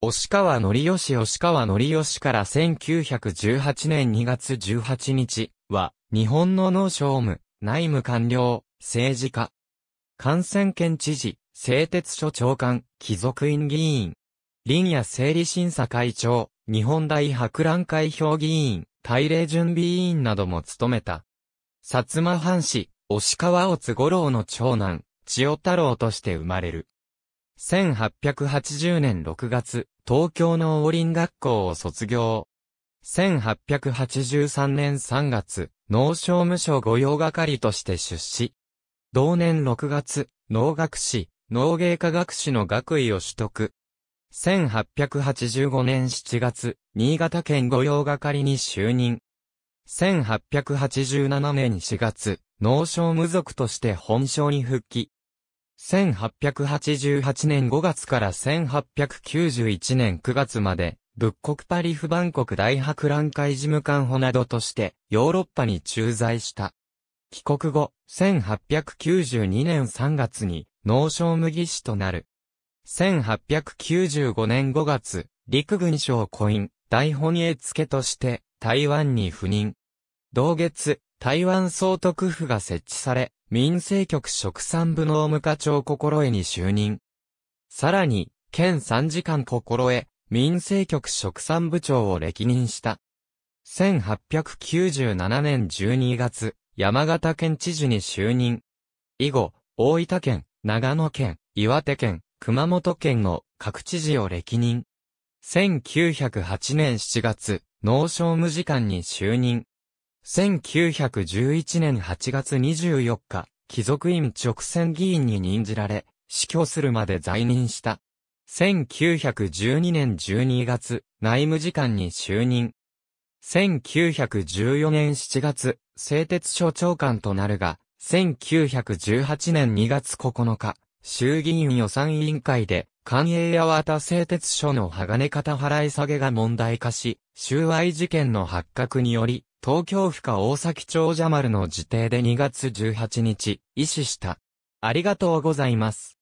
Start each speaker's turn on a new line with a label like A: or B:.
A: 押川則義押川則義から1918年2月18日は、日本の農商務、内務官僚、政治家。感染県知事、製鉄所長官、貴族院議員。林野整理審査会長、日本大博覧会評議員、大礼準備委員なども務めた。薩摩藩士、押川乙五郎の長男、千代太郎として生まれる。1880年6月、東京の王林学校を卒業。1883年3月、農商務省御用係として出資。同年6月、農学士、農芸科学士の学位を取得。1885年7月、新潟県御用係に就任。1887年4月、農商無族として本省に復帰。1888年5月から1891年9月まで、仏国パリフ万国大博覧会事務官補などとしてヨーロッパに駐在した。帰国後、1892年3月に農商麦師となる。1895年5月、陸軍省コイン、大本営付として台湾に赴任。同月、台湾総督府が設置され、民政局職産部農務課長心得に就任。さらに、県参事官心得、民政局職産部長を歴任した。1897年12月、山形県知事に就任。以後、大分県、長野県、岩手県、熊本県の各知事を歴任。1908年7月、農商務次官に就任。1911年8月24日、貴族院直選議員に任じられ、死去するまで在任した。1912年12月、内務次官に就任。1914年7月、製鉄所長官となるが、1918年2月9日、衆議院予算委員会で官営八幡製鉄所の鋼型払い下げが問題化し、収賄事件の発覚により、東京府下大崎町者丸の辞定で2月18日、医師した。ありがとうございます。